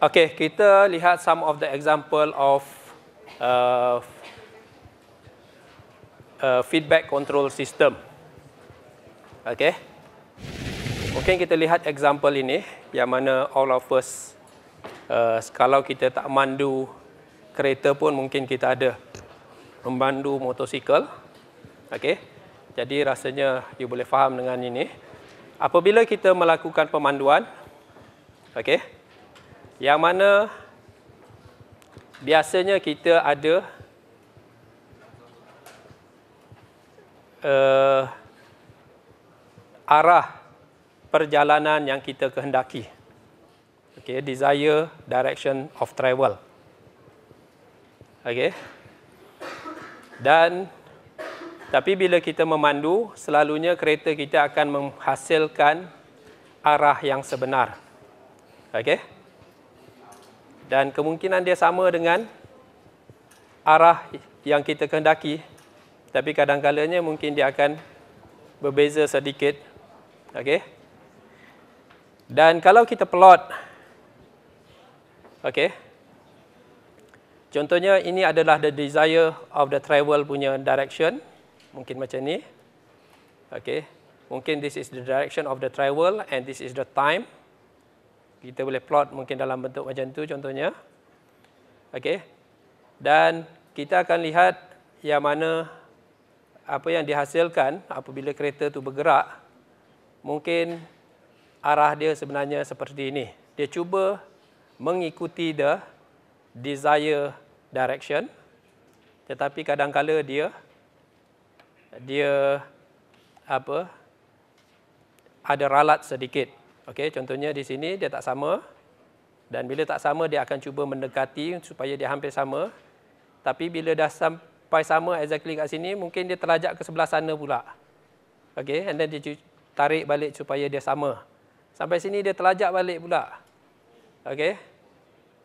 Okay, kita lihat some of the example of uh, uh feedback control system. Okay. Okay, kita lihat example ini yang mana all of us uh, kalau kita tak mandu kereta pun mungkin kita ada memandu motosikal. Okay. Jadi rasanya you boleh faham dengan ini. Apabila kita melakukan pemanduan, okay, yang mana biasanya kita ada uh, arah perjalanan yang kita kehendaki. Okay, desire direction of travel. Okay. Dan tapi bila kita memandu, selalunya kereta kita akan menghasilkan arah yang sebenar. Okay dan kemungkinan dia sama dengan arah yang kita kehendaki tapi kadang-kadangnya mungkin dia akan berbeza sedikit okey dan kalau kita plot okey contohnya ini adalah the desire of the travel punya direction mungkin macam ni okey mungkin this is the direction of the travel and this is the time kita boleh plot mungkin dalam bentuk macam tu contohnya okey dan kita akan lihat yang mana apa yang dihasilkan apabila kereta tu bergerak mungkin arah dia sebenarnya seperti ini dia cuba mengikuti the desire direction tetapi kadang kadangkala dia dia apa ada ralat sedikit Okey, contohnya di sini dia tak sama. Dan bila tak sama dia akan cuba mendekati supaya dia hampir sama. Tapi bila dah sampai sama exactly kat sini, mungkin dia terajak ke sebelah sana pula. Okey, and then dia tarik balik supaya dia sama. Sampai sini dia terajak balik pula. Okey.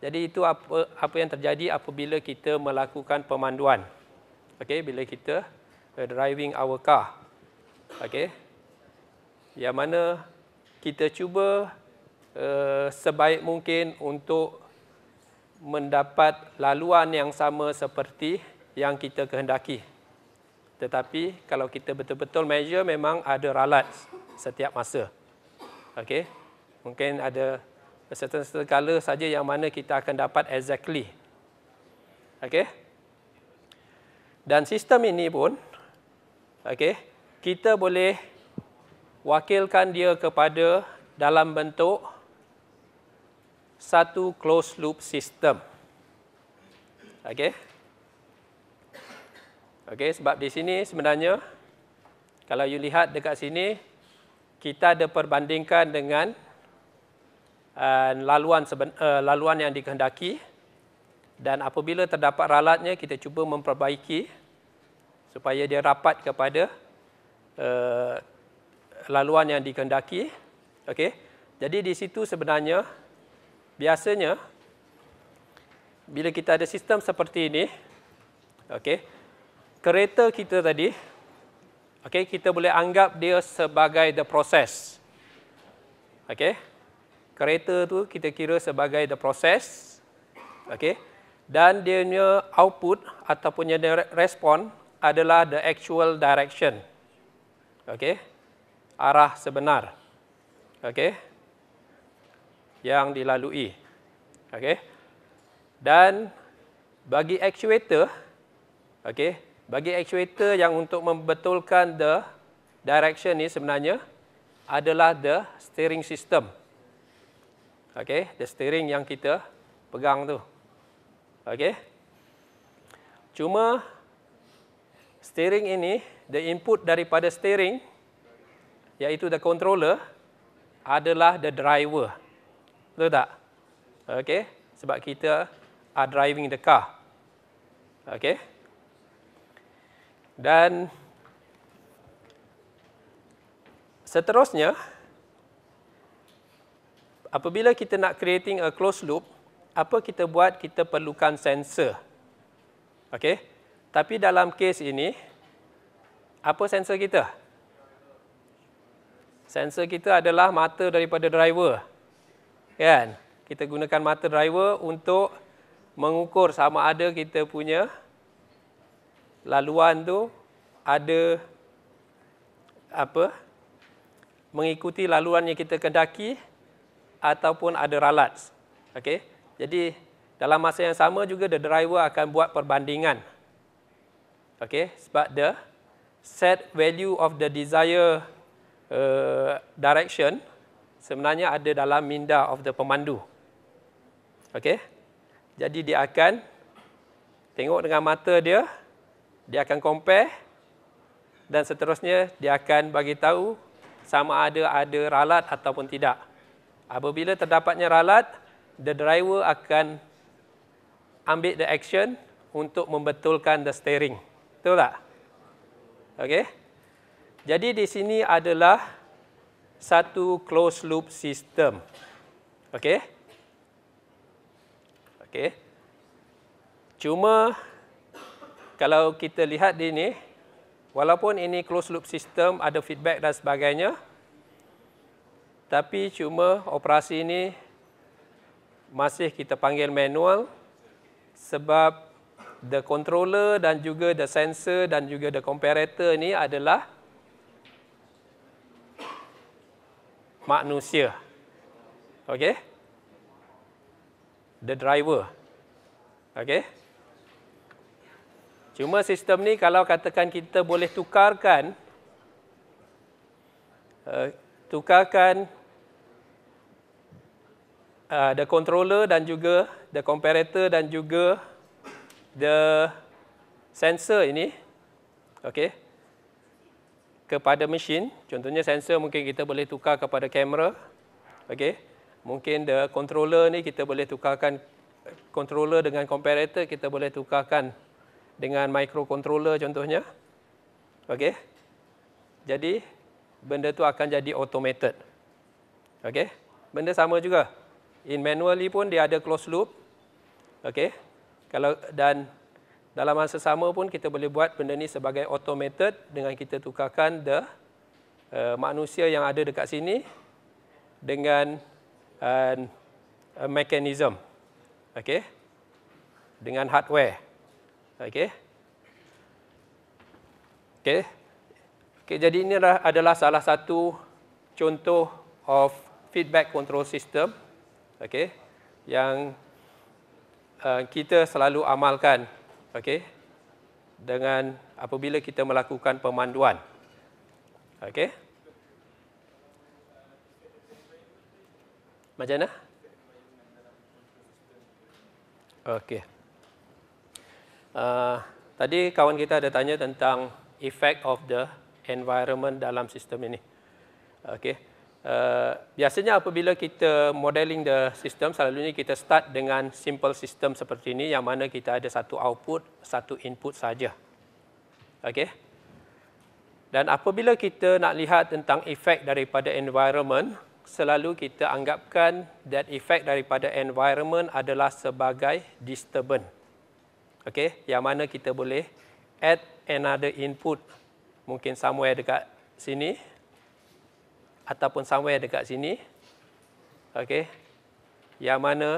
Jadi itu apa apa yang terjadi apabila kita melakukan pemanduan. Okey, bila kita driving our car. Okey. Yang mana kita cuba uh, sebaik mungkin untuk mendapat laluan yang sama seperti yang kita kehendaki. Tetapi kalau kita betul-betul measure memang ada ralat setiap masa. Okey. Mungkin ada certain segala saja yang mana kita akan dapat exactly. Okey. Dan sistem ini pun okey, kita boleh wakilkan dia kepada dalam bentuk satu closed loop system. Okey. Okey, sebab di sini sebenarnya kalau you lihat dekat sini kita ada perbandingkan dengan uh, laluan seben, uh, laluan yang dikehendaki dan apabila terdapat ralatnya kita cuba memperbaiki supaya dia rapat kepada uh, laluan yang dikendaki. Okey. Jadi di situ sebenarnya biasanya bila kita ada sistem seperti ini, okey. Kereta kita tadi okey, kita boleh anggap dia sebagai the process. Okey. Kereta tu kita kira sebagai the process. Okey. Dan dia punya output ataupun dia respon adalah the actual direction. Okey arah sebenar. Okey. Yang dilalui. Okey. Dan bagi actuator okey, bagi actuator yang untuk membetulkan the direction ni sebenarnya adalah the steering system. Okey, the steering yang kita pegang tu. Okey. Cuma steering ini the input daripada steering iaitu the controller adalah the driver. Betul tak? Okey, sebab kita are driving the car. Okey. Dan seterusnya apabila kita nak creating a closed loop, apa kita buat? Kita perlukan sensor. Okey. Tapi dalam kes ini apa sensor kita? Sensor kita adalah mata daripada driver. Kan? Kita gunakan mata driver untuk mengukur sama ada kita punya laluan tu ada apa? Mengikuti laluan yang kita kendaki ataupun ada ralat. Okey. Jadi dalam masa yang sama juga the driver akan buat perbandingan. Okey, sebab the set value of the desire Uh, direction sebenarnya ada dalam minda of the pemandu. Okey. Jadi dia akan tengok dengan mata dia, dia akan compare dan seterusnya dia akan bagi tahu sama ada ada ralat ataupun tidak. Apabila terdapatnya ralat, the driver akan ambil the action untuk membetulkan the steering. Betul tak? Okey. Jadi di sini adalah satu close loop system. Okey. Okey. Cuma kalau kita lihat di ni walaupun ini close loop system ada feedback dan sebagainya tapi cuma operasi ini masih kita panggil manual sebab the controller dan juga the sensor dan juga the comparator ni adalah manusia. Okey. The driver. Okey. Cuma sistem ni kalau katakan kita boleh tukarkan uh, tukarkan uh, the controller dan juga the comparator dan juga the sensor ini. Okey kepada mesin. Contohnya sensor mungkin kita boleh tukar kepada kamera. Okey. Mungkin the controller ni kita boleh tukarkan controller dengan comparator kita boleh tukarkan dengan microcontroller contohnya. Okey. Jadi benda tu akan jadi automated. Okey. Benda sama juga. In manually pun dia ada close loop. Okey. Kalau dan dalam masa sama pun kita boleh buat benda ni sebagai automated dengan kita tukarkan the uh, manusia yang ada dekat sini dengan uh, mekanism. Okey. Dengan hardware. Okey. Okey. Okey, jadi ini adalah salah satu contoh of feedback control system. Okey. Yang uh, kita selalu amalkan okey dengan apabila kita melakukan pemanduan okey macam mana okey uh, tadi kawan kita ada tanya tentang effect of the environment dalam sistem ini okey Eh, biasanya apabila kita modeling the system, selalunya kita start dengan simple system seperti ini yang mana kita ada satu output, satu input saja. Okey. Dan apabila kita nak lihat tentang efek daripada environment, selalu kita anggapkan that efek daripada environment adalah sebagai disturbance. Okey, yang mana kita boleh add another input mungkin somewhere dekat sini ataupun somewhere dekat sini. Okey. Yang mana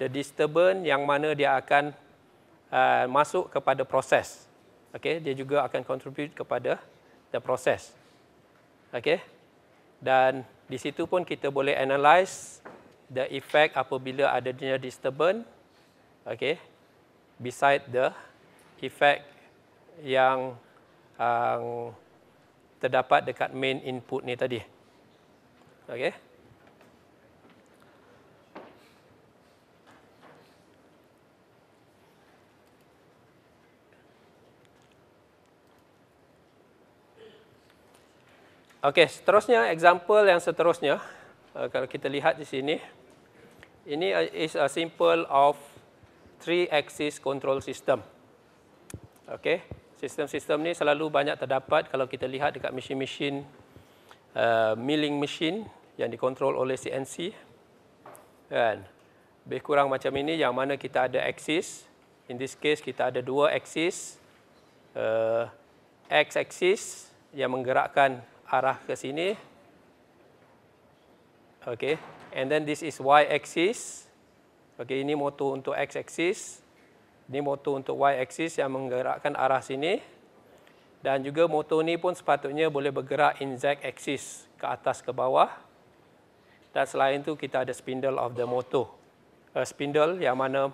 the disturbance yang mana dia akan uh, masuk kepada proses. Okey, dia juga akan contribute kepada the proses, Okey. Dan di situ pun kita boleh analyse the effect apabila ada dia disturbance. Okey. Beside the effect yang um, terdapat dekat main input ni tadi. Okay. Okey, seterusnya example yang seterusnya uh, kalau kita lihat di sini ini uh, is a simple of three axis control system. Okey, sistem-sistem ni selalu banyak terdapat kalau kita lihat dekat mesin-mesin uh, milling machine yang dikontrol oleh CNC kan lebih kurang macam ini yang mana kita ada axis in this case kita ada dua axis uh, eh, x axis yang menggerakkan arah ke sini Okay, and then this is y axis Okay, ini motor untuk x axis ini motor untuk y axis yang menggerakkan arah sini dan juga motor ni pun sepatutnya boleh bergerak in z axis ke atas ke bawah dan selain itu kita ada spindle of the motor. A spindle yang mana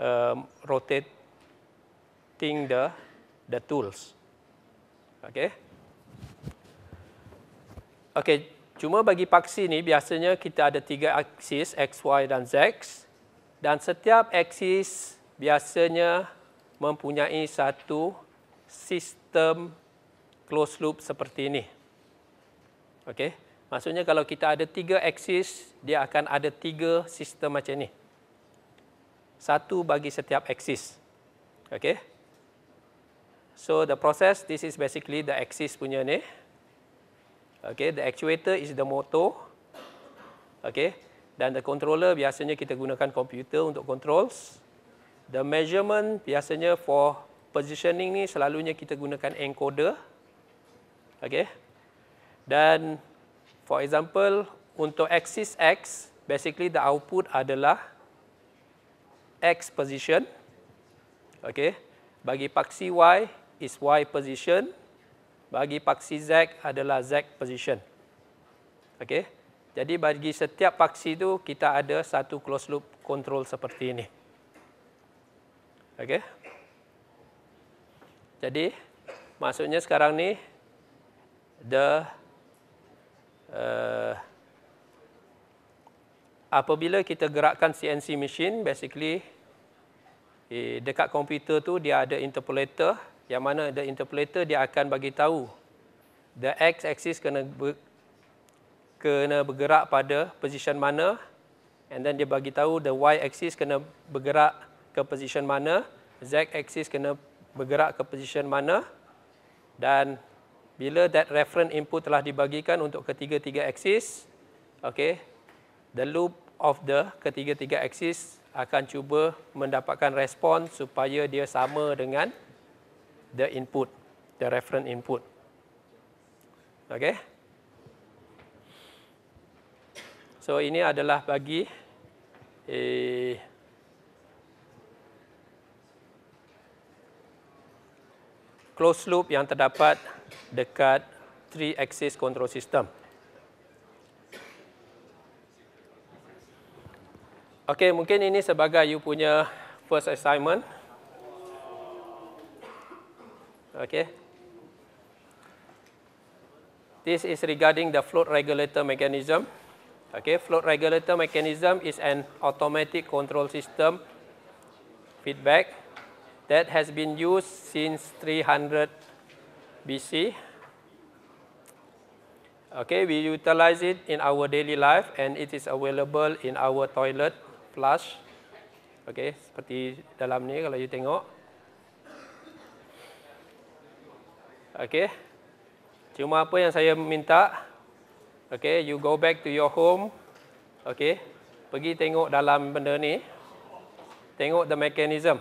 um, rotating the the tools. Okay. Okay, cuma bagi paksi ni biasanya kita ada tiga aksis X, Y dan Z. Dan setiap aksis biasanya mempunyai satu sistem closed loop seperti ini. Okay. Maksudnya kalau kita ada tiga axis, dia akan ada tiga sistem macam ni. Satu bagi setiap axis. Okay. So the process, this is basically the axis punya ni. Okay, the actuator is the motor. Okay, dan the controller biasanya kita gunakan komputer untuk controls. The measurement biasanya for positioning ni selalunya kita gunakan encoder. Okay, dan For example, untuk axis X, basically the output adalah X position. Okay. Bagi paksi Y, is Y position. Bagi paksi Z adalah Z position. Okay. Jadi bagi setiap paksi itu, kita ada satu close loop control seperti ini. Okay. Jadi, maksudnya sekarang ni, the uh, apabila kita gerakkan CNC machine basically eh, dekat komputer tu dia ada interpolator yang mana the interpolator dia akan bagi tahu the x axis kena ber, kena bergerak pada position mana and then dia bagi tahu the y axis kena bergerak ke position mana z axis kena bergerak ke position mana dan bila that reference input telah dibagikan untuk ketiga-tiga axis, okay, the loop of the ketiga-tiga axis akan cuba mendapatkan respon supaya dia sama dengan the input, the reference input. Okay. So ini adalah bagi eh, closed loop yang terdapat dekat 3 axis control system. Okey, mungkin ini sebagai you punya first assignment. Okey. This is regarding the float regulator mechanism. Okay, float regulator mechanism is an automatic control system feedback that has been used since 300 BC. Okay, we utilize it in our daily life and it is available in our toilet flush. Okay, seperti dalam ni kalau you tengok. Okay. Cuma apa yang saya minta, okay, you go back to your home. Okay. Pergi tengok dalam benda ni. Tengok the mechanism.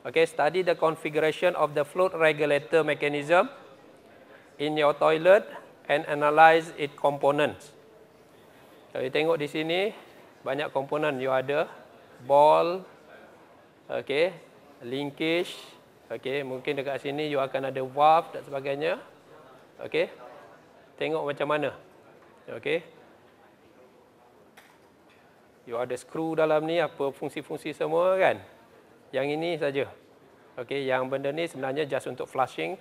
Okay, study the configuration of the float regulator mechanism in your toilet and analyze its components. Kalau you tengok di sini, banyak komponen you ada. Ball, okay, linkage, okay. mungkin dekat sini you akan ada valve dan sebagainya. Okay. Tengok macam mana. Okay. You ada screw dalam ni, apa fungsi-fungsi semua kan. Yang ini saja. Okay, yang benda ni sebenarnya just untuk flushing.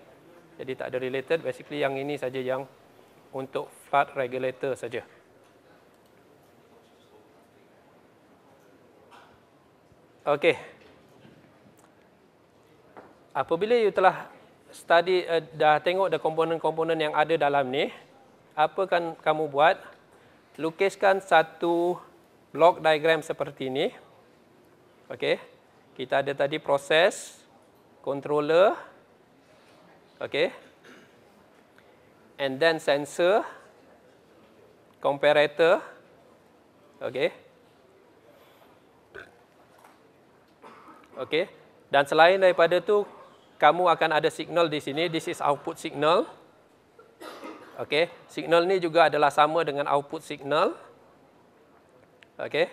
Jadi tak ada related. Basically yang ini saja yang untuk flood regulator saja. Okey. Apabila you telah study uh, dah tengok the komponen-komponen yang ada dalam ni, apa kan kamu buat? Lukiskan satu block diagram seperti ini. Okey. Kita ada tadi proses controller okay and then sensor comparator okay okay dan selain daripada tu kamu akan ada signal di sini this is output signal okay signal ni juga adalah sama dengan output signal okay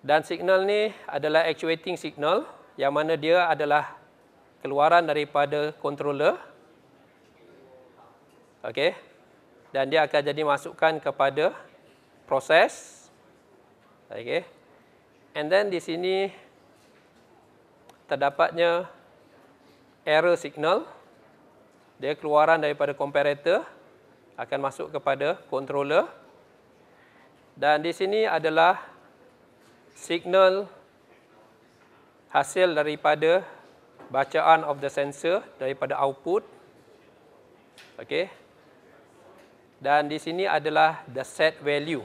dan signal ni adalah actuating signal yang mana dia adalah keluaran daripada controller okey dan dia akan jadi masukkan kepada proses okey and then di sini terdapatnya error signal dia keluaran daripada comparator akan masuk kepada controller dan di sini adalah signal hasil daripada bacaan of the sensor daripada output. Okey. Dan di sini adalah the set value.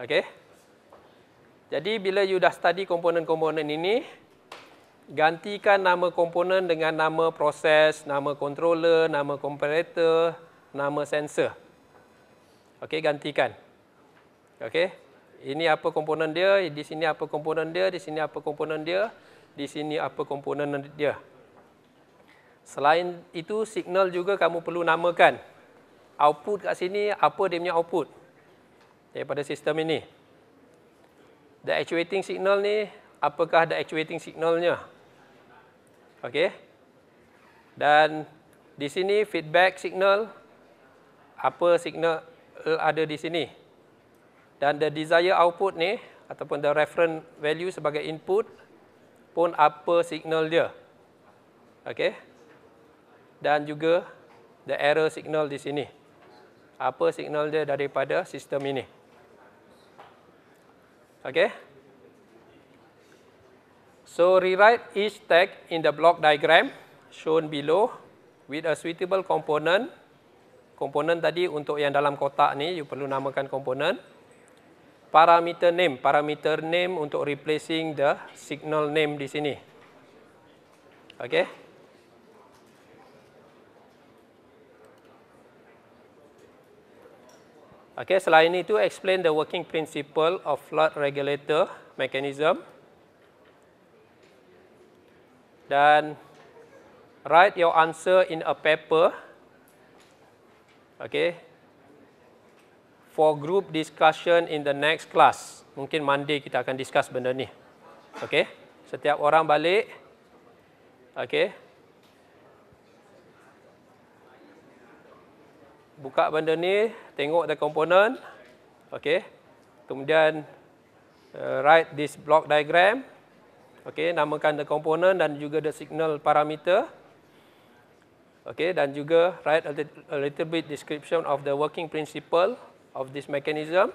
Okey. Jadi bila you dah study komponen-komponen ini, gantikan nama komponen dengan nama proses, nama controller, nama comparator, nama sensor. Okey, gantikan. Okey. Ini apa komponen dia, di sini apa komponen dia, di sini apa komponen dia di sini apa komponen dia. Selain itu, signal juga kamu perlu namakan. Output kat sini, apa dia punya output daripada sistem ini. The actuating signal ni, apakah the actuating signalnya? Okey. Dan di sini feedback signal, apa signal ada di sini. Dan the desired output ni, ataupun the reference value sebagai input, pun apa signal dia. Okey. Dan juga the error signal di sini. Apa signal dia daripada sistem ini. Okey. So rewrite each tag in the block diagram shown below with a suitable component. Komponen tadi untuk yang dalam kotak ni you perlu namakan komponen parameter name, parameter name untuk replacing the signal name di sini. Okay. Okay, selain itu explain the working principle of flood regulator mechanism. Dan write your answer in a paper. Okay, for group discussion in the next class. Mungkin Monday kita akan discuss benda ni. Okay? Setiap orang balik. Okay? Buka benda ni, tengok the component. Okay? Kemudian, uh, write this block diagram. Okay? Namakan the component dan juga the signal parameter. Okay? Dan juga write a little bit description of the working principle of this mechanism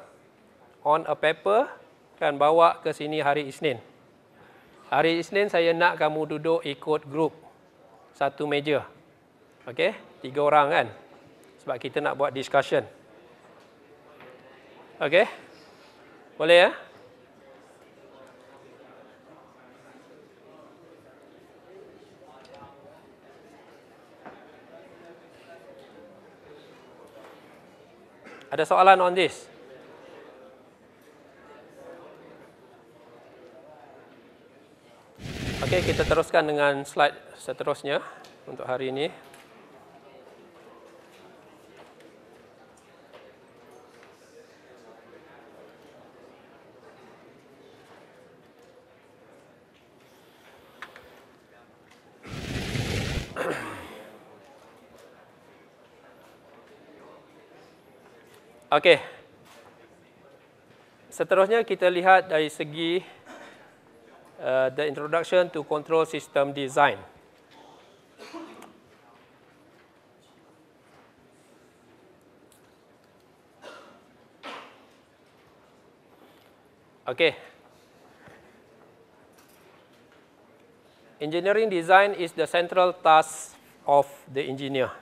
on a paper kan bawa ke sini hari Isnin. Hari Isnin saya nak kamu duduk ikut group satu meja. Okey, tiga orang kan? Sebab kita nak buat discussion. Okey. Boleh ya? Eh? Ada soalan on this? Okey, kita teruskan dengan slide seterusnya untuk hari ini. Okey. Seterusnya kita lihat dari segi uh, the introduction to control system design. Okey. Engineering design is the central task of the engineer.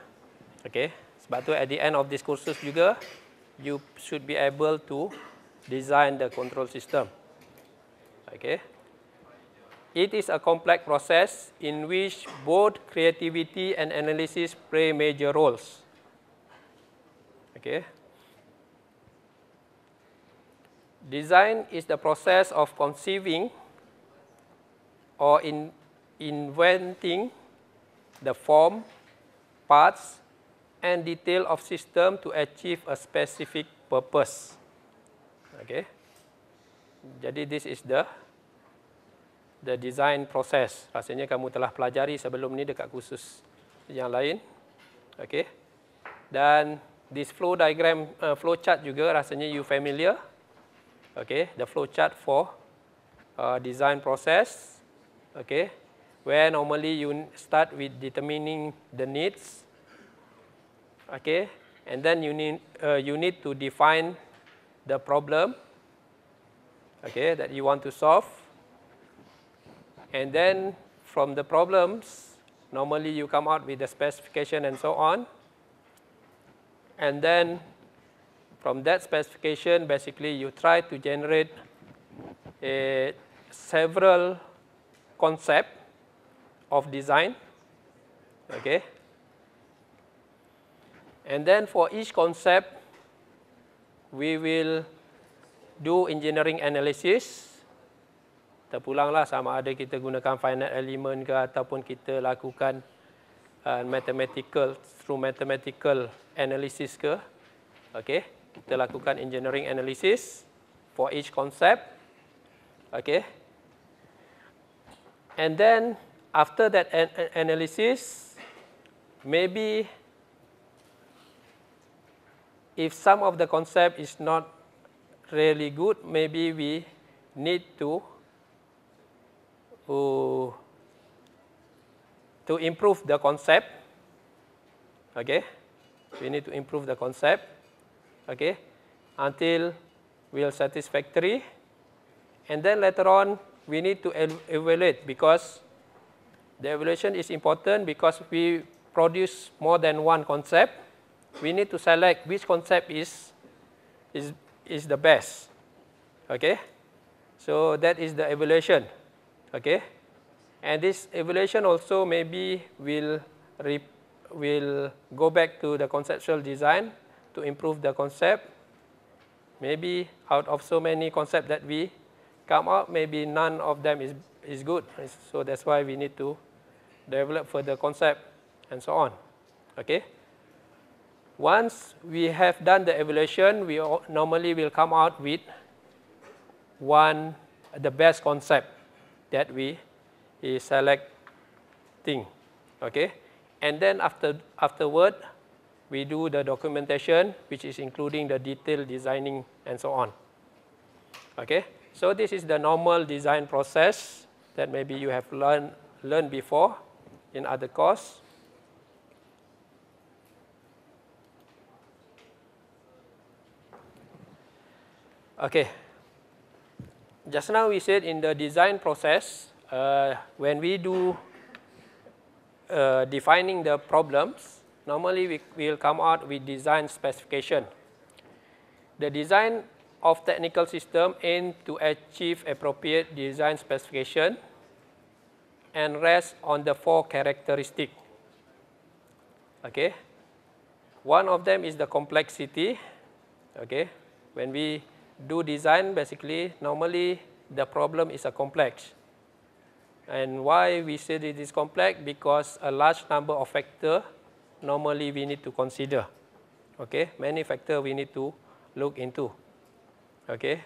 Okey. Sebab tu at the end of this kursus juga you should be able to design the control system. Okay. It is a complex process in which both creativity and analysis play major roles. Okay. Design is the process of conceiving or in inventing the form, parts, and detail of system to achieve a specific purpose. Okay. Jadi this is the the design process. Rasanya kamu telah pelajari sebelum ni dekat khusus yang lain. Okay. Dan this flow diagram, uh, flow chart juga rasanya you familiar. Okay. The flow chart for uh, design process. Okay. Where normally you start with determining the needs. okay? And then you need, uh, you need to define the problem, okay, that you want to solve. And then from the problems, normally you come out with the specification and so on. And then from that specification, basically you try to generate a, several concept of design, okay? And then for each concept, we will do engineering analysis. Terpulanglah sama ada kita gunakan finite element ke ataupun kita lakukan uh, mathematical through mathematical analysis ke. Okay, kita lakukan engineering analysis for each concept. Okay. And then after that an analysis, maybe if some of the concept is not really good, maybe we need to uh, to improve the concept. Okay, we need to improve the concept. Okay, until we are satisfactory, and then later on we need to evaluate because the evaluation is important because we produce more than one concept we need to select which concept is, is, is the best. Okay? So that is the evaluation. Okay? And this evaluation also maybe will, re, will go back to the conceptual design to improve the concept. Maybe out of so many concepts that we come out, maybe none of them is, is good. So that's why we need to develop further concept and so on. Okay? Once we have done the evaluation, we normally will come out with one, the best concept that we is selecting, okay? And then after, afterward, we do the documentation, which is including the detailed designing and so on, okay? So this is the normal design process that maybe you have learned, learned before in other course. Okay. Just now we said in the design process, uh, when we do uh, defining the problems, normally we will come out with design specification. The design of technical system aim to achieve appropriate design specification and rest on the four characteristic. Okay. One of them is the complexity. Okay. When we do design, basically, normally the problem is a complex. And why we say it is complex? Because a large number of factor normally we need to consider. Okay, many factor we need to look into. Okay.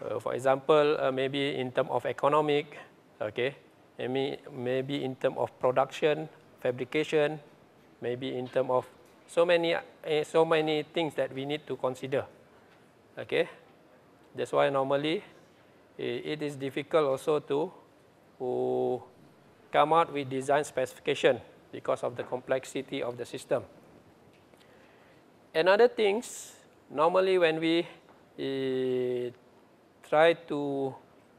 Uh, for example, uh, maybe in term of economic, okay, maybe, maybe in term of production, fabrication, maybe in term of so many, uh, so many things that we need to consider. okay. That's why normally eh, it is difficult also to come out with design specification because of the complexity of the system. Another things, normally when we uh, try to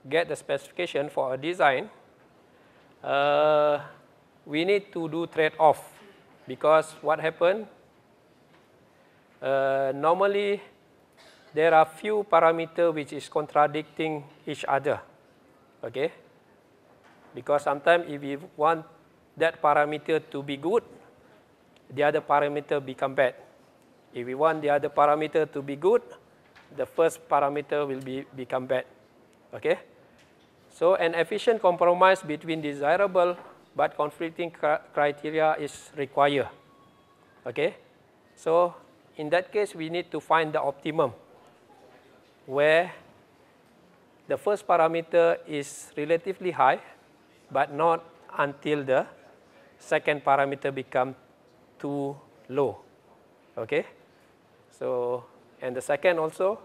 get the specification for a design, uh, we need to do trade-off because what happened, uh, normally there are few parameter which is contradicting each other. Okay? Because sometimes if we want that parameter to be good, the other parameter become bad. If we want the other parameter to be good, the first parameter will be become bad. Okay? So an efficient compromise between desirable but conflicting criteria is required. Okay? So in that case, we need to find the optimum where the first parameter is relatively high, but not until the second parameter become too low. Okay? So, and the second also,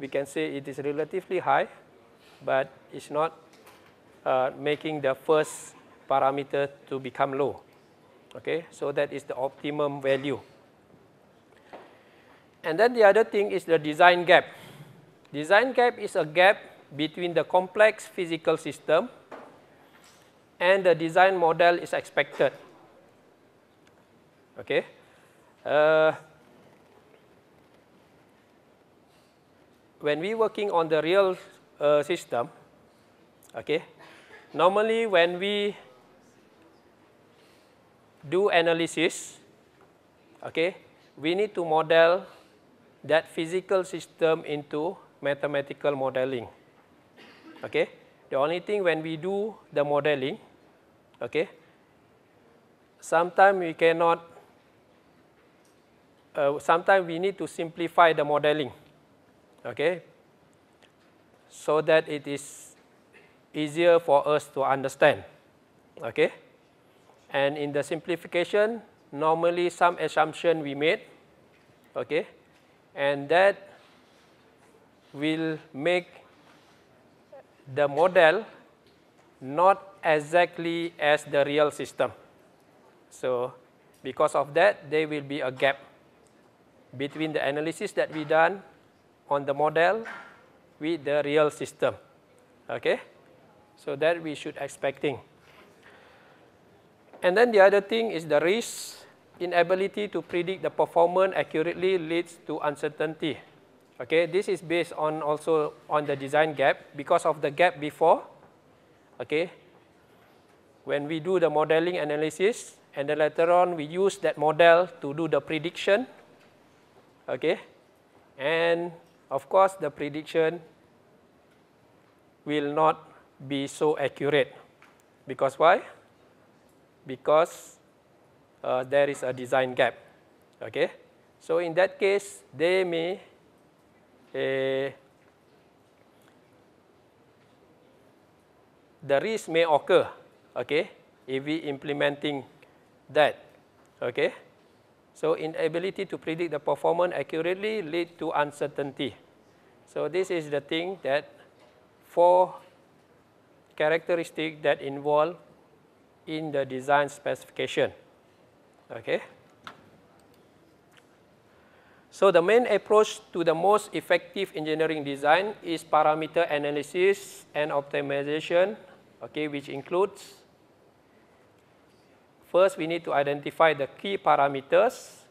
we can say it is relatively high, but it's not uh, making the first parameter to become low. Okay? So that is the optimum value. And then the other thing is the design gap. Design gap is a gap between the complex physical system and the design model is expected. Okay. Uh, when we working on the real uh, system, okay, normally when we do analysis, okay, we need to model that physical system into mathematical modeling. Okay? The only thing when we do the modeling, okay, sometimes we cannot, uh, sometimes we need to simplify the modeling, okay, so that it is easier for us to understand, okay. And in the simplification, normally some assumption we made, okay, and that will make the model not exactly as the real system. So because of that, there will be a gap between the analysis that we done on the model with the real system. Okay? So that we should expecting. And then the other thing is the risk inability to predict the performance accurately leads to uncertainty. Okay, this is based on also on the design gap because of the gap before. Okay, when we do the modeling analysis and then later on we use that model to do the prediction. Okay, and of course the prediction will not be so accurate because why? Because uh, there is a design gap. Okay, so in that case they may Eh, the risk may occur, okay, if we implementing that, okay. So inability to predict the performance accurately lead to uncertainty. So this is the thing that four characteristic that involve in the design specification, okay. So the main approach to the most effective engineering design is parameter analysis and optimization, okay, which includes first we need to identify the key parameters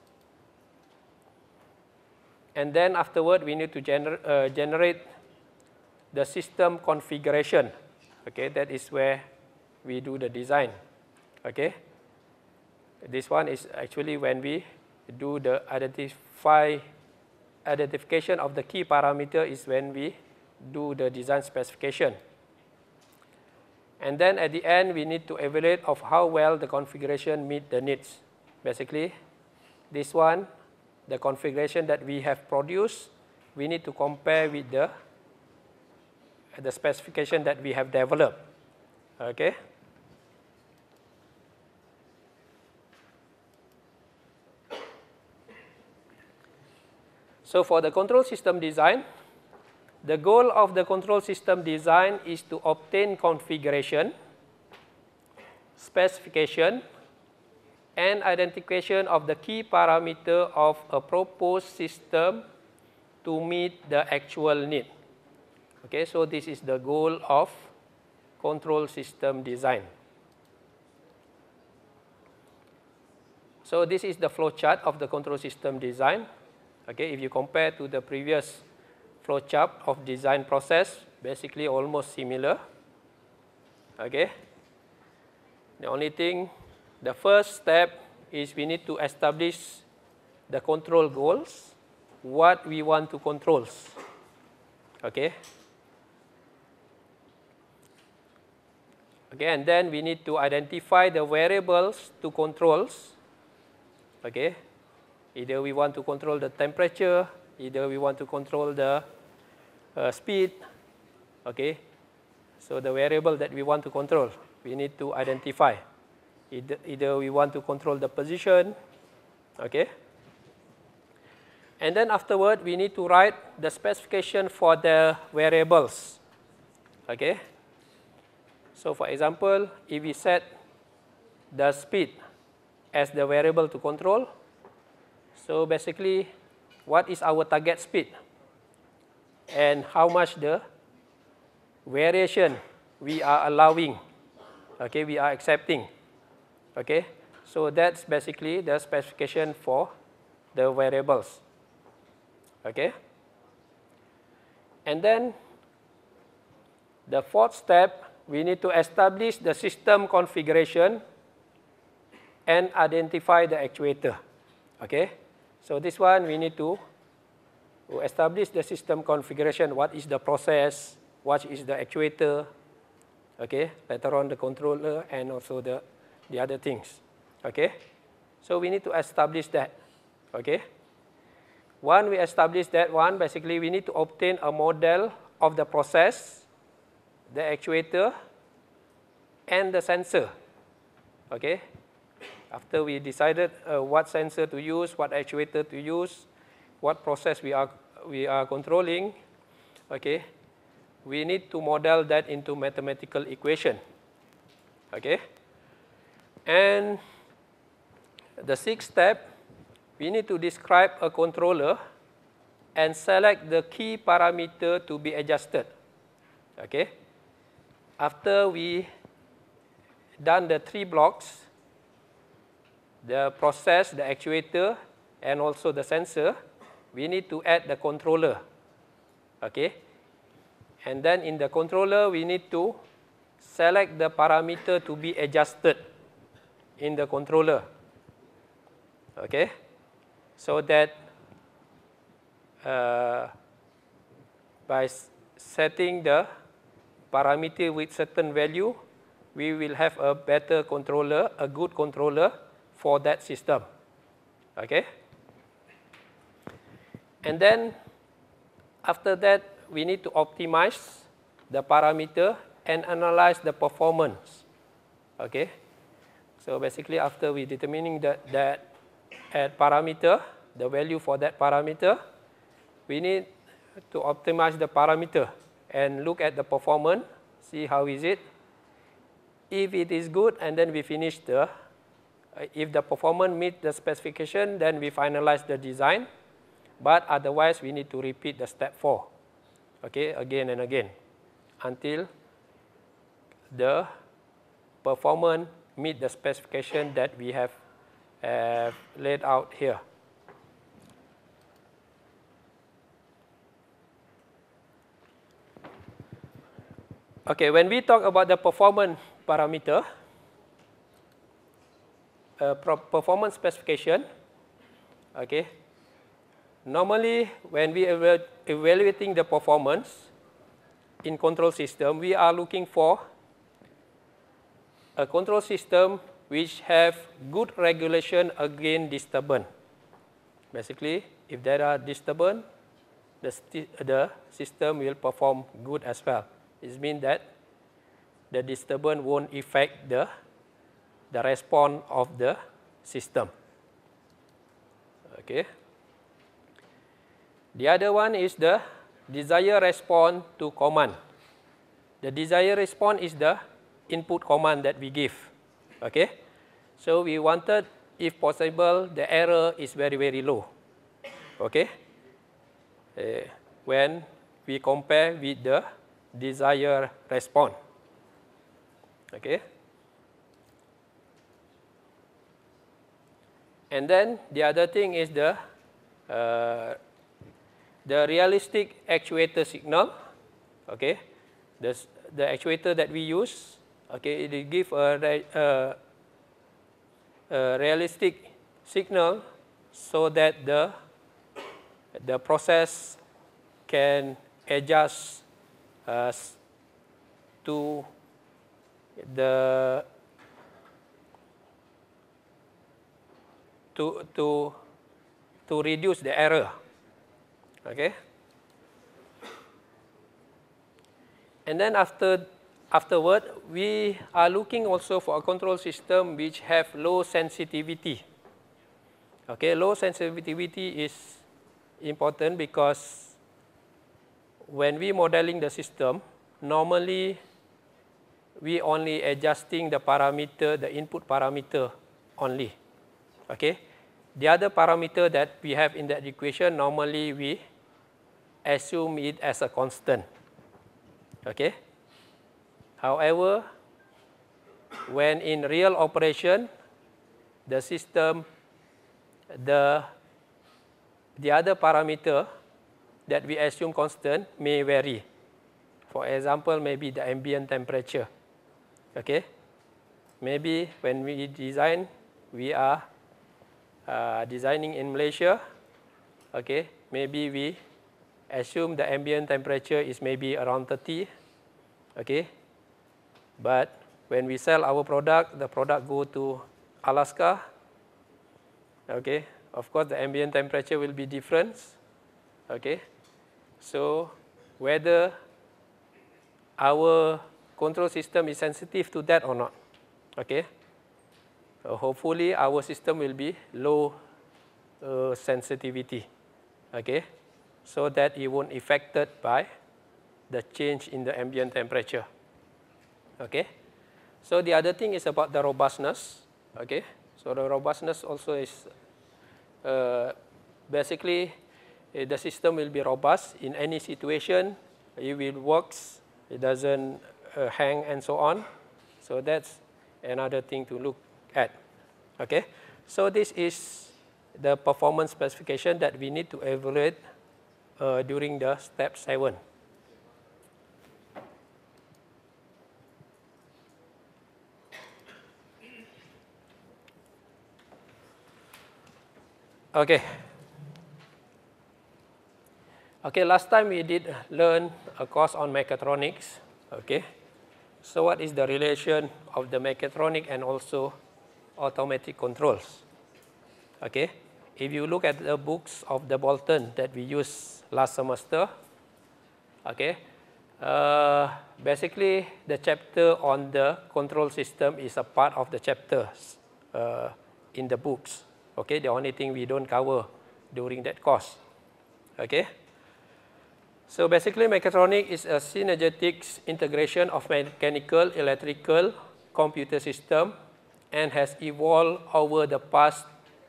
and then afterward we need to gener uh, generate the system configuration. Okay, that is where we do the design. Okay, this one is actually when we do the identify identification of the key parameter is when we do the design specification. And then at the end, we need to evaluate of how well the configuration meet the needs. Basically, this one, the configuration that we have produced, we need to compare with the, the specification that we have developed. Okay. So for the control system design, the goal of the control system design is to obtain configuration, specification, and identification of the key parameter of a proposed system to meet the actual need. Okay, so this is the goal of control system design. So this is the flow chart of the control system design. Okay, if you compare to the previous flow chart of design process, basically almost similar. Okay. The only thing, the first step is we need to establish the control goals, what we want to control. Okay. Okay, and then we need to identify the variables to controls. Okay, Either we want to control the temperature, either we want to control the uh, speed, okay? So the variable that we want to control, we need to identify. Either, either we want to control the position, okay? And then afterward, we need to write the specification for the variables, okay? So for example, if we set the speed as the variable to control, so basically, what is our target speed? And how much the variation we are allowing, okay, we are accepting, okay? So that's basically the specification for the variables, okay? And then the fourth step, we need to establish the system configuration and identify the actuator, okay? So this one we need to establish the system configuration. What is the process? What is the actuator? Okay, later on the controller and also the, the other things. Okay, so we need to establish that. Okay, One we establish that one, basically we need to obtain a model of the process, the actuator, and the sensor. Okay, after we decided uh, what sensor to use, what actuator to use, what process we are, we are controlling, okay, we need to model that into mathematical equation. Okay? And the sixth step, we need to describe a controller and select the key parameter to be adjusted. Okay? After we done the three blocks, the process, the actuator, and also the sensor, we need to add the controller. Okay? And then in the controller, we need to select the parameter to be adjusted in the controller. Okay? So that uh, by setting the parameter with certain value, we will have a better controller, a good controller, for that system. Okay? And then after that, we need to optimize the parameter and analyze the performance. Okay? So basically, after we determining that, that at parameter, the value for that parameter, we need to optimize the parameter and look at the performance, see how is it. If it is good, and then we finish the Uh, if the performance meet the specification, then we finalize the design. But otherwise, we need to repeat the step four, okay, again and again, until the performance meet the specification that we have uh, laid out here. Okay, when we talk about the performance parameter, uh, performance specification. Okay. Normally, when we are evaluating the performance in control system, we are looking for a control system which have good regulation against disturbance. Basically, if there are disturbance, the, the system will perform good as well. It means that the disturbance won't affect the the response of the system. Okay. The other one is the desired response to command. The desired response is the input command that we give. Okay. So we wanted, if possible, the error is very, very low. Okay. Uh, when we compare with the desired response. Okay. And then the other thing is the, uh, the realistic actuator signal, okay? The, the actuator that we use, okay, it will give a, a realistic signal so that the, the process can adjust uh, to the to to to reduce the error. Okay. And then after afterward, we are looking also for a control system which have low sensitivity. Okay, low sensitivity is important because when we modeling the system, normally we only adjusting the parameter, the input parameter only. Okay, The other parameter that we have in that equation, normally we assume it as a constant. Okay? However, when in real operation, the system, the, the other parameter that we assume constant may vary. For example, maybe the ambient temperature. Okay? Maybe when we design, we are uh, designing in Malaysia, okay, maybe we assume the ambient temperature is maybe around 30, okay, but when we sell our product, the product go to Alaska, okay, of course the ambient temperature will be different, okay, so whether our control system is sensitive to that or not, okay, uh, hopefully our system will be low uh, sensitivity, okay? So that it won't affected by the change in the ambient temperature, okay? So the other thing is about the robustness, okay? So the robustness also is uh, basically uh, the system will be robust in any situation, it will works, it doesn't uh, hang and so on. So that's another thing to look Okay? So this is the performance specification that we need to evaluate uh, during the step 7. Okay. Okay, last time we did learn a course on mechatronics. Okay. So what is the relation of the mechatronic and also automatic controls. Okay, if you look at the books of the Bolton that we used last semester, okay, uh, basically the chapter on the control system is a part of the chapters uh, in the books. Okay, the only thing we don't cover during that course. Okay. So basically, mechatronic is a synergetic integration of mechanical, electrical, computer system, and has evolved over the past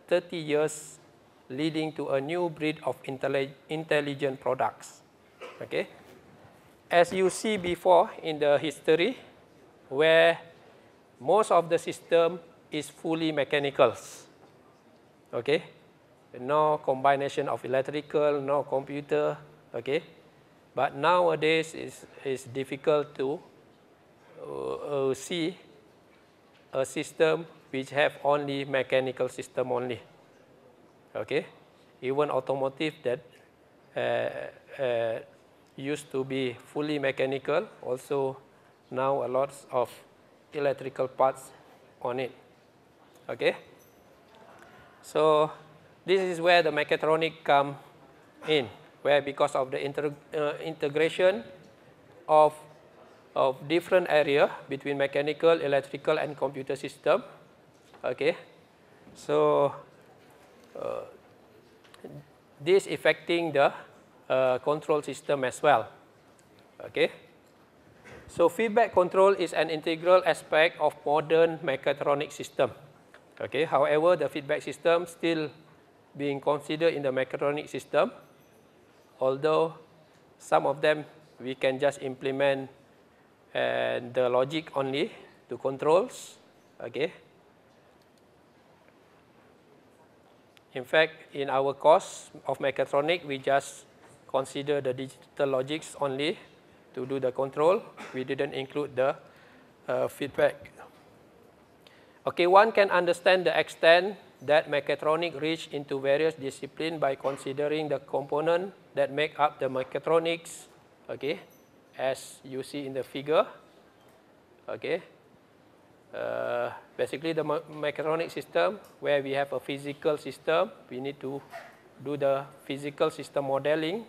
30 years, leading to a new breed of intelligent products. Okay? As you see before in the history, where most of the system is fully mechanical. Okay? No combination of electrical, no computer. Okay? But nowadays, it's, it's difficult to uh, uh see a system which have only mechanical system only. Okay, even automotive that uh, uh, used to be fully mechanical also now a lot of electrical parts on it. Okay, so this is where the mechatronic come in, where because of the inter, uh, integration of of different area between mechanical, electrical, and computer system. Okay, so uh, this affecting the uh, control system as well. Okay, so feedback control is an integral aspect of modern mechatronic system. Okay, however, the feedback system still being considered in the mechatronic system, although some of them we can just implement and the logic only to controls okay in fact in our course of mechatronic we just consider the digital logics only to do the control we didn't include the uh, feedback okay one can understand the extent that mechatronic reach into various discipline by considering the component that make up the mechatronics okay as you see in the figure. Okay. Uh, basically, the mechatronic system where we have a physical system, we need to do the physical system modeling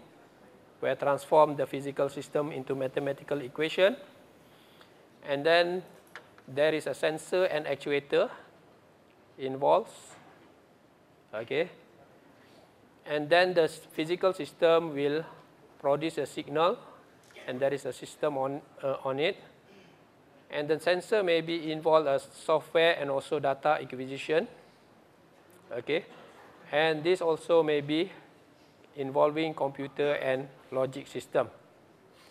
where transform the physical system into mathematical equation. And then there is a sensor and actuator involves. Okay. And then the physical system will produce a signal and there is a system on, uh, on it. And the sensor may be involved as software and also data acquisition. Okay. And this also may be involving computer and logic system.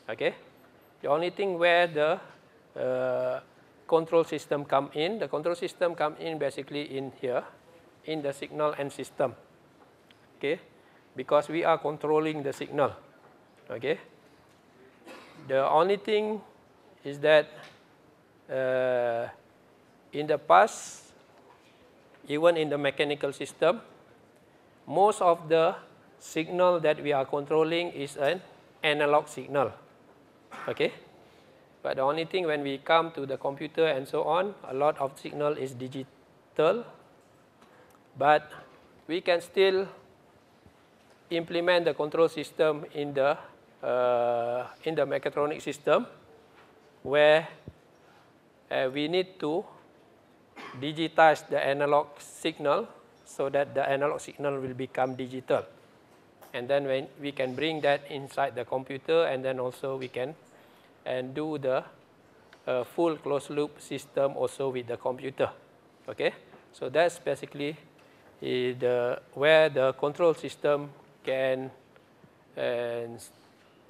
Okay. The only thing where the uh, control system come in, the control system come in basically in here, in the signal and system. Okay. Because we are controlling the signal. Okay. The only thing is that uh, in the past, even in the mechanical system, most of the signal that we are controlling is an analog signal. Okay? But the only thing when we come to the computer and so on, a lot of signal is digital. But we can still implement the control system in the uh, in the mechatronic system where uh, we need to digitize the analog signal so that the analog signal will become digital. And then when we can bring that inside the computer and then also we can and do the uh, full closed loop system also with the computer. Okay, so that's basically eh, the where the control system can uh,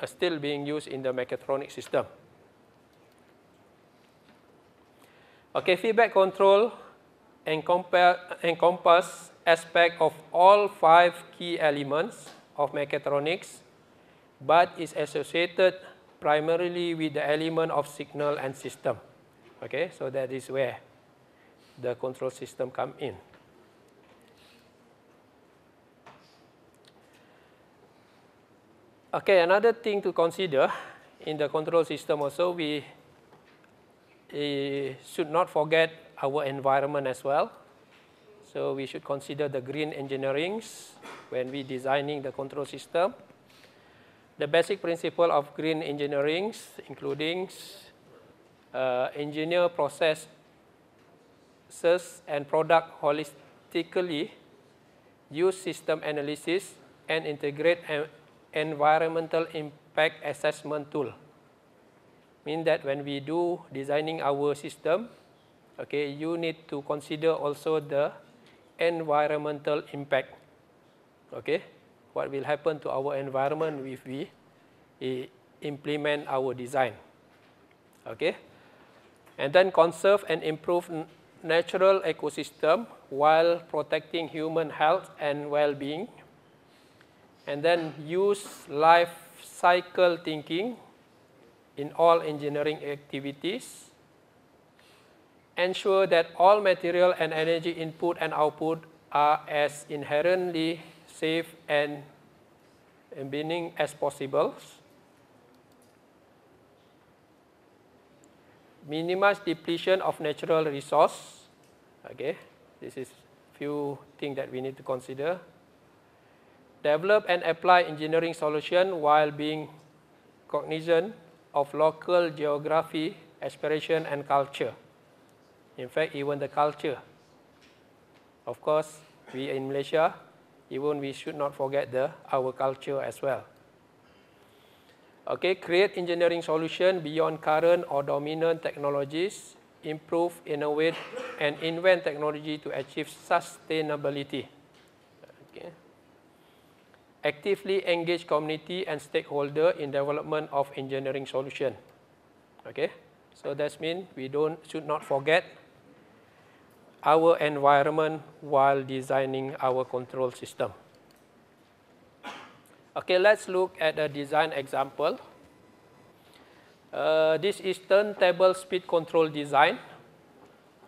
are still being used in the mechatronic system. Okay, feedback control encompass aspect of all five key elements of mechatronics, but is associated primarily with the element of signal and system. Okay, so that is where the control system come in. Okay, another thing to consider in the control system also, we, we should not forget our environment as well. So we should consider the green engineering when we designing the control system. The basic principle of green engineering including uh, engineer processes and product holistically, use system analysis and integrate environmental impact assessment tool. Mean that when we do designing our system, okay, you need to consider also the environmental impact. Okay, what will happen to our environment if we eh, implement our design? Okay, and then conserve and improve natural ecosystem while protecting human health and well-being. and then use life cycle thinking in all engineering activities. Ensure that all material and energy input and output are as inherently safe and benign as possible. Minimize depletion of natural resource. Okay, this is few things that we need to consider develop and apply engineering solution while being cognizant of local geography, aspiration, and culture. In fact, even the culture. Of course, we in Malaysia, even we should not forget the, our culture as well. Okay, create engineering solution beyond current or dominant technologies, improve, innovate, and invent technology to achieve sustainability. actively engage community and stakeholder in development of engineering solution. Okay, so that means we don't should not forget our environment while designing our control system. Okay, let's look at a design example. Uh, this is turntable speed control design.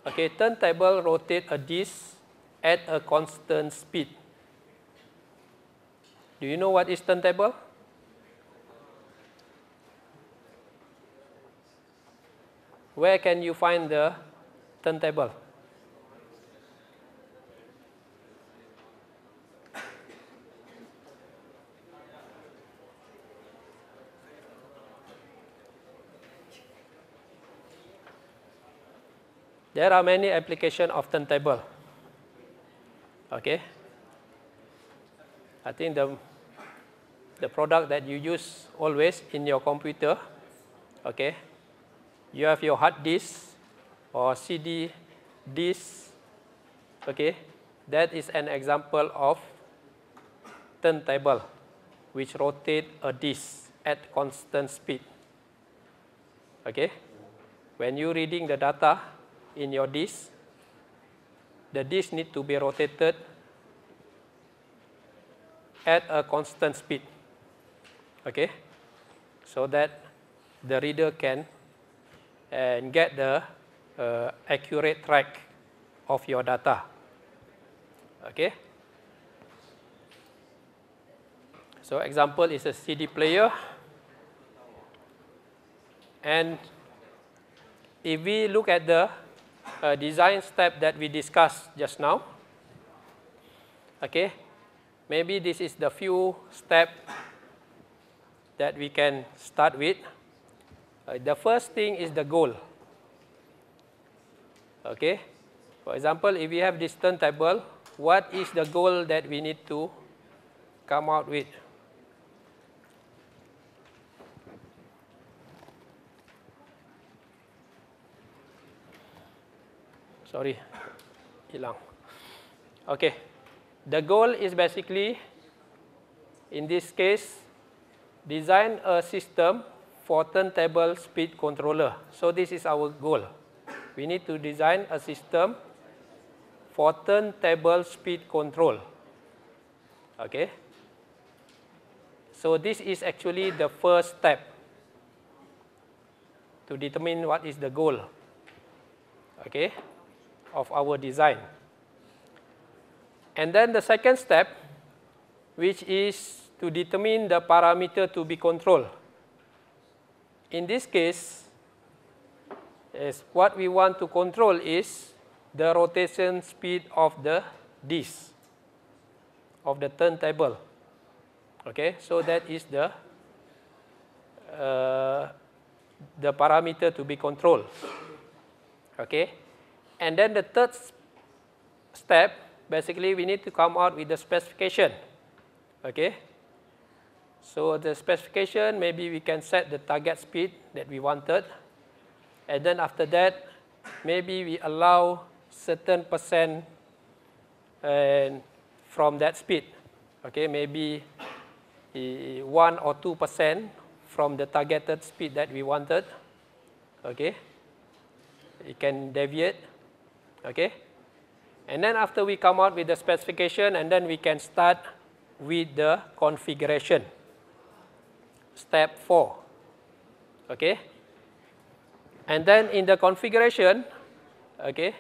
Okay, turntable rotate a disc at a constant speed. Do you know what is turntable? Where can you find the turntable? There are many application of turntable. Okay. I think the the product that you use always in your computer, okay? You have your hard disk or CD disk, okay? That is an example of turntable, which rotate a disk at constant speed, okay? When you reading the data in your disk, the disk need to be rotated at a constant speed okay, so that the reader can and get the uh, accurate track of your data. Okay. So example is a CD player, and if we look at the uh, design step that we discussed just now, okay, maybe this is the few step that we can start with. Uh, the first thing is the goal. Okay. For example, if we have this turntable, what is the goal that we need to come out with? Sorry, hilang. Okay. The goal is basically, in this case, design a system for turntable speed controller. So this is our goal. We need to design a system for turntable speed control. Okay. So this is actually the first step to determine what is the goal okay, of our design. And then the second step, which is to determine the parameter to be controlled. In this case, is what we want to control is the rotation speed of the disc, of the turntable. Okay, so that is the uh, the parameter to be controlled. Okay, and then the third step, basically we need to come out with the specification. Okay, So the specification, maybe we can set the target speed that we wanted. And then after that, maybe we allow certain percent and from that speed. Okay, maybe eh, one or two percent from the targeted speed that we wanted. Okay, it can deviate. Okay, and then after we come out with the specification, and then we can start with the configuration step 4. Okay. And then in the configuration, okay,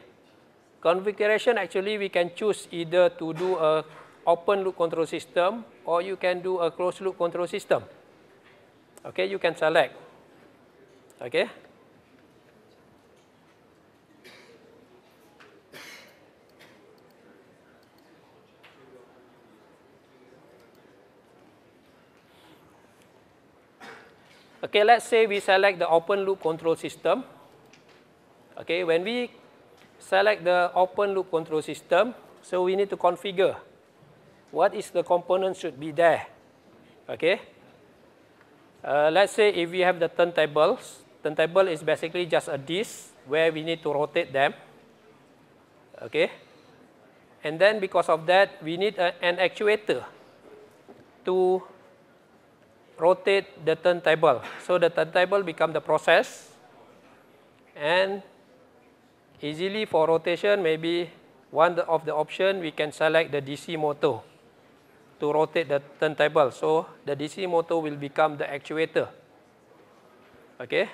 configuration actually we can choose either to do a open loop control system or you can do a closed loop control system. Okay, you can select. Okay. Okay, let's say we select the open loop control system. Okay, when we select the open loop control system, so we need to configure what is the component should be there. Okay, uh, let's say if we have the turntables, turntable is basically just a disc where we need to rotate them. Okay, and then because of that, we need a, an actuator to rotate the turntable. So the turntable become the process and easily for rotation maybe one of the option we can select the DC motor to rotate the turntable. So the DC motor will become the actuator. Okay.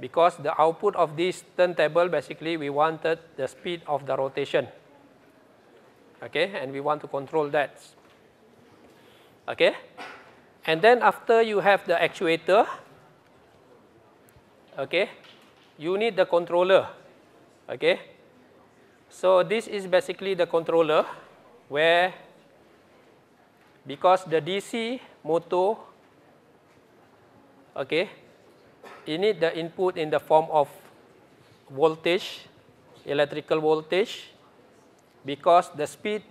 Because the output of this turntable basically we wanted the speed of the rotation. Okay. And we want to control that. Okay. And then after you have the actuator, okay, you need the controller, okay. So this is basically the controller where because the DC motor, okay, you need the input in the form of voltage, electrical voltage, because the speed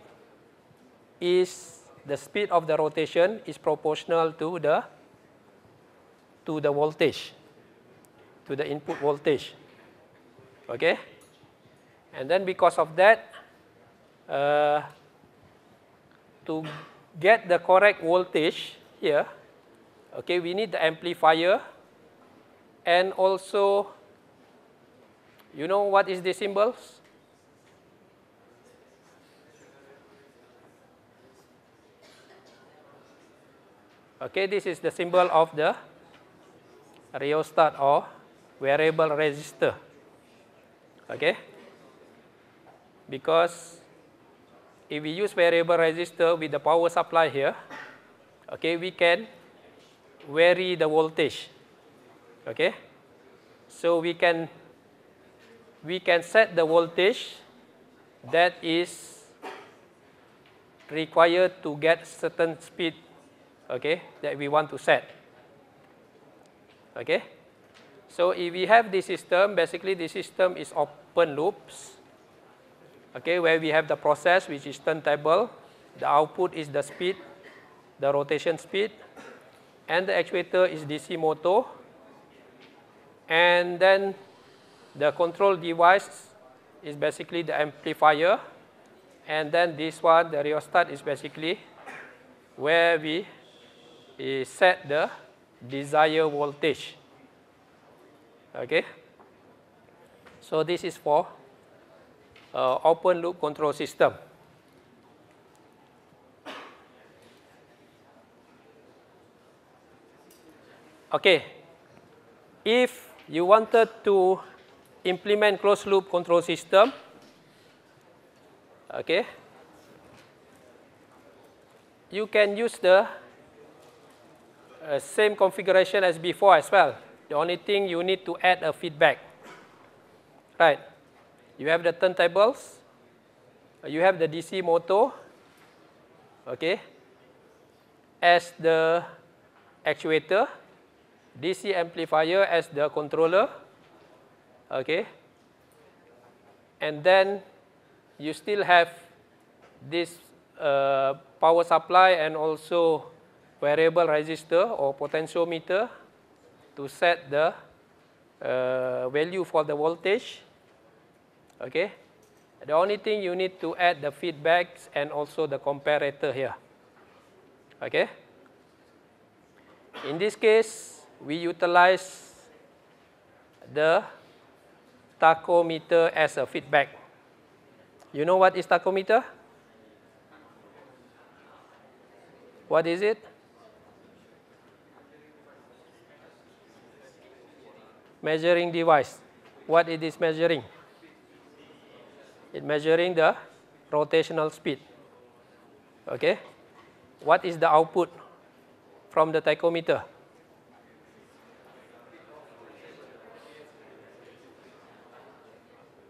is the speed of the rotation is proportional to the to the voltage to the input voltage okay and then because of that uh, to get the correct voltage here okay we need the amplifier and also you know what is the symbols Okay, this is the symbol of the rheostat or variable resistor. Okay, because if we use variable resistor with the power supply here, okay, we can vary the voltage. Okay, so we can we can set the voltage that is required to get certain speed okay, that we want to set. Okay? So if we have this system, basically this system is open loops, okay, where we have the process which is turntable, the output is the speed, the rotation speed, and the actuator is DC motor, and then the control device is basically the amplifier, and then this one, the rheostat, is basically where we is set the desired voltage. Okay. So this is for uh, open loop control system. Okay. If you wanted to implement closed loop control system, okay, you can use the uh, same configuration as before as well. The only thing you need to add a feedback. Right. You have the turntables. Uh, you have the DC motor. Okay. As the actuator. DC amplifier as the controller. Okay. And then you still have this uh, power supply and also variable resistor or potentiometer to set the uh, value for the voltage. Okay. The only thing you need to add the feedbacks and also the comparator here. Okay. In this case, we utilize the tachometer as a feedback. You know what is tachometer? What is it? measuring device. What it is measuring? It measuring the rotational speed. Okay. What is the output from the tachometer?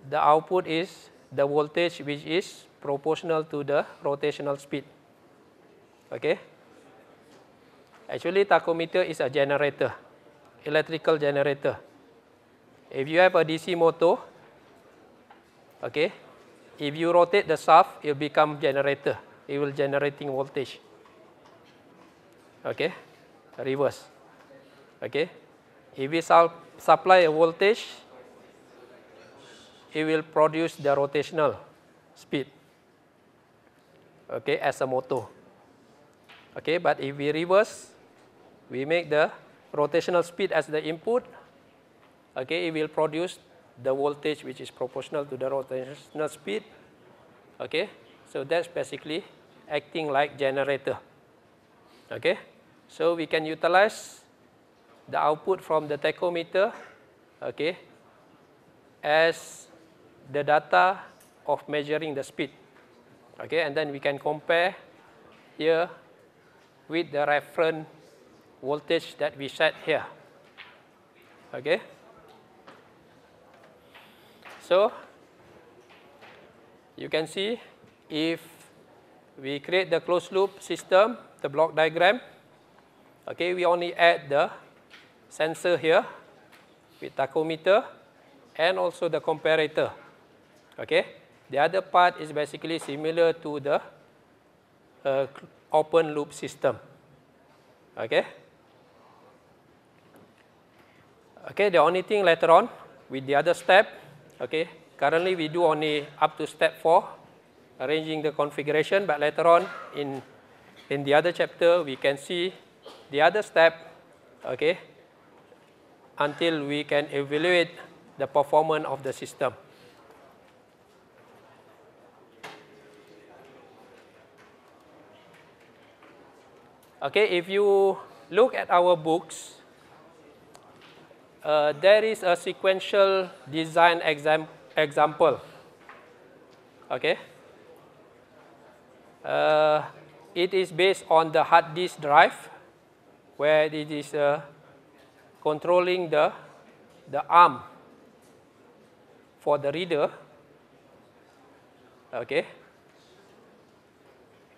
The output is the voltage which is proportional to the rotational speed. Okay. Actually, tachometer is a generator, electrical generator. if you have a DC motor, okay, if you rotate the shaft, it will become generator. It will generating voltage. Okay, reverse. Okay, if we su supply a voltage, it will produce the rotational speed. Okay, as a motor. Okay, but if we reverse, we make the rotational speed as the input, okay, it will produce the voltage which is proportional to the rotational speed. Okay, so that's basically acting like generator. Okay, so we can utilize the output from the tachometer, okay, as the data of measuring the speed. Okay, and then we can compare here with the reference voltage that we set here. Okay. So you can see if we create the closed loop system, the block diagram, okay, we only add the sensor here with tachometer and also the comparator. Okay, the other part is basically similar to the uh, open loop system. Okay. Okay, the only thing later on with the other step Okay, currently we do only up to step four, arranging the configuration. But later on, in in the other chapter, we can see the other step. Okay, until we can evaluate the performance of the system. Okay, if you look at our books uh, there is a sequential design exam example. Okay. Uh, it is based on the hard disk drive, where it is uh, controlling the the arm for the reader. Okay.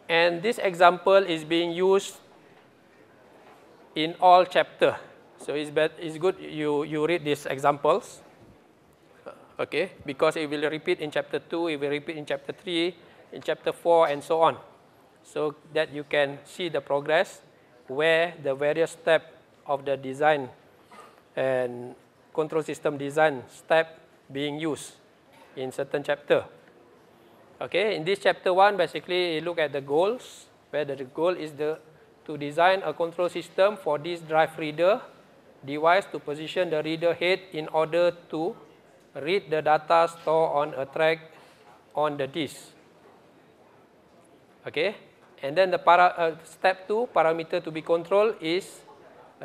And this example is being used in all chapter. So it's, bad. it's good you, you read these examples, okay? Because it will repeat in chapter 2, it will repeat in chapter 3, in chapter 4, and so on. So that you can see the progress where the various step of the design and control system design step being used in certain chapter. Okay, in this chapter 1, basically, look at the goals, where the goal is the, to design a control system for this drive reader device to position the reader head in order to read the data stored on a track on the disk. Okay, and then the para, uh, step two parameter to be controlled is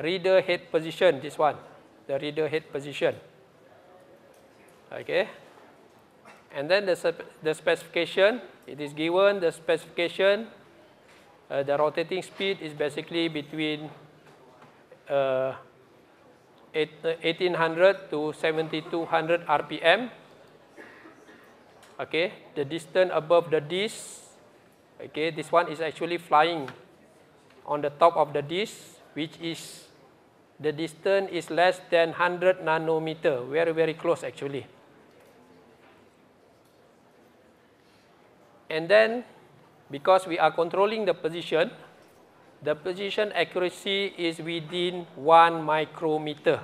reader head position, this one, the reader head position. Okay, and then the, the specification, it is given the specification uh, the rotating speed is basically between uh, 1800 to 7200 RPM. Okay, the distance above the disc. Okay, this one is actually flying on the top of the disc, which is the distance is less than 100 nanometer. Very, very close actually. And then, because we are controlling the position, the position accuracy is within one micrometer.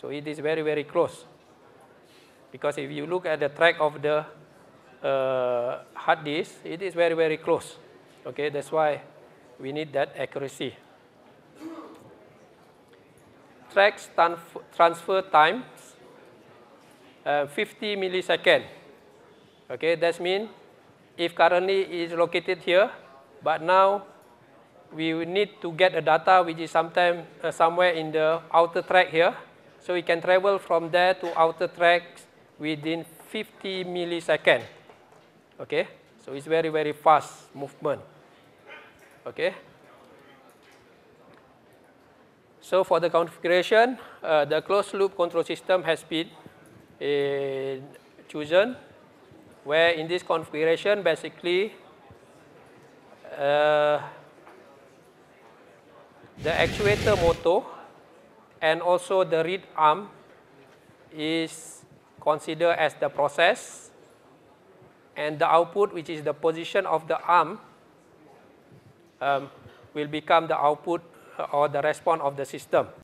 So it is very, very close. Because if you look at the track of the uh, hard disk, it is very, very close. Okay, that's why we need that accuracy. Track transfer time, uh, 50 milliseconds. Okay, that means if currently it is located here, but now we need to get a data which is sometime uh, somewhere in the outer track here. So we can travel from there to outer tracks within 50 milliseconds. Okay, so it's very, very fast movement. Okay. So for the configuration, uh, the closed loop control system has been uh, chosen, where in this configuration, basically, uh, the actuator motor and also the read arm is considered as the process and the output which is the position of the arm um, will become the output uh, or the response of the system.